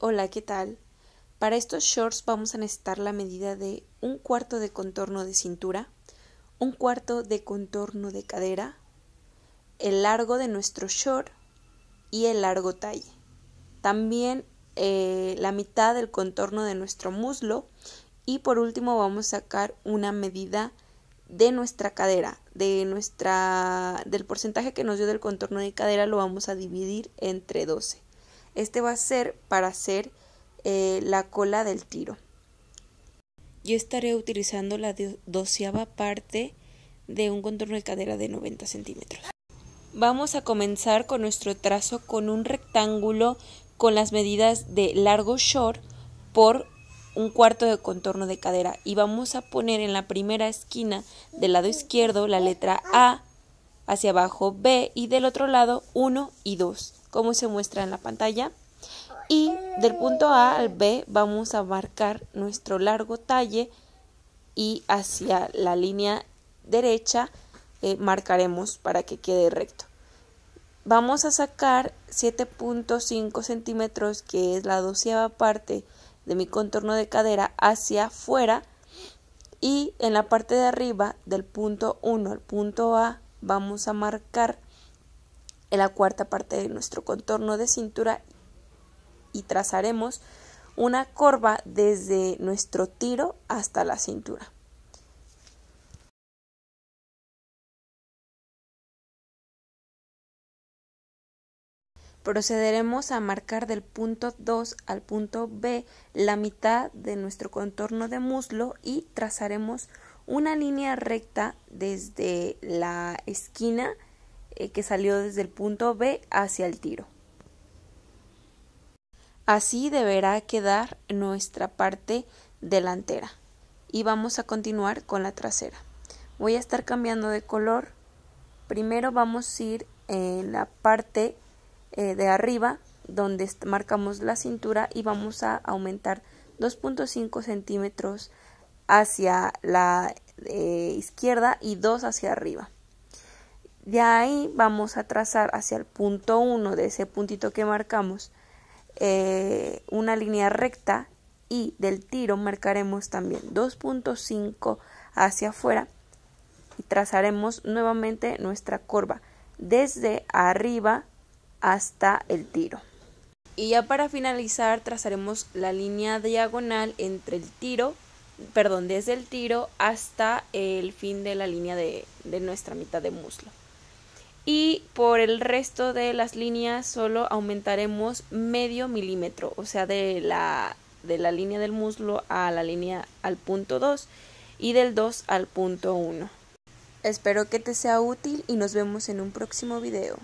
hola, ¿qué tal? Para estos shorts vamos a necesitar la medida de un cuarto de contorno de cintura, un cuarto de contorno de cadera, el largo de nuestro short y el largo talle. También eh, la mitad del contorno de nuestro muslo y por último vamos a sacar una medida de nuestra cadera, de nuestra del porcentaje que nos dio del contorno de cadera lo vamos a dividir entre 12. Este va a ser para hacer eh, la cola del tiro. Yo estaré utilizando la doceava parte de un contorno de cadera de 90 centímetros. Vamos a comenzar con nuestro trazo con un rectángulo con las medidas de largo short por un cuarto de contorno de cadera y vamos a poner en la primera esquina del lado izquierdo la letra A, hacia abajo B y del otro lado 1 y 2 como se muestra en la pantalla. Y del punto A al B vamos a marcar nuestro largo talle y hacia la línea derecha eh, marcaremos para que quede recto. Vamos a sacar 7.5 centímetros, que es la doceava parte de mi contorno de cadera, hacia afuera. Y en la parte de arriba, del punto 1 al punto A, vamos a marcar en la cuarta parte de nuestro contorno de cintura y trazaremos una corva desde nuestro tiro hasta la cintura. Procederemos a marcar del punto 2 al punto B la mitad de nuestro contorno de muslo y trazaremos una línea recta desde la esquina eh, que salió desde el punto B hacia el tiro. Así deberá quedar nuestra parte delantera y vamos a continuar con la trasera. Voy a estar cambiando de color. Primero vamos a ir en la parte eh, de arriba donde marcamos la cintura y vamos a aumentar 2.5 centímetros hacia la eh, izquierda y 2 hacia arriba. De ahí vamos a trazar hacia el punto 1 de ese puntito que marcamos eh, una línea recta y del tiro marcaremos también 2.5 hacia afuera y trazaremos nuevamente nuestra curva desde arriba hasta el tiro. Y ya para finalizar trazaremos la línea diagonal entre el tiro, perdón, desde el tiro hasta el fin de la línea de nuestra mitad de muslo y por el resto de las líneas solo aumentaremos medio milímetro, o sea, de la, de la línea del muslo a la línea al punto 2 y del 2 al punto 1. Espero que te sea útil y nos vemos en un próximo video.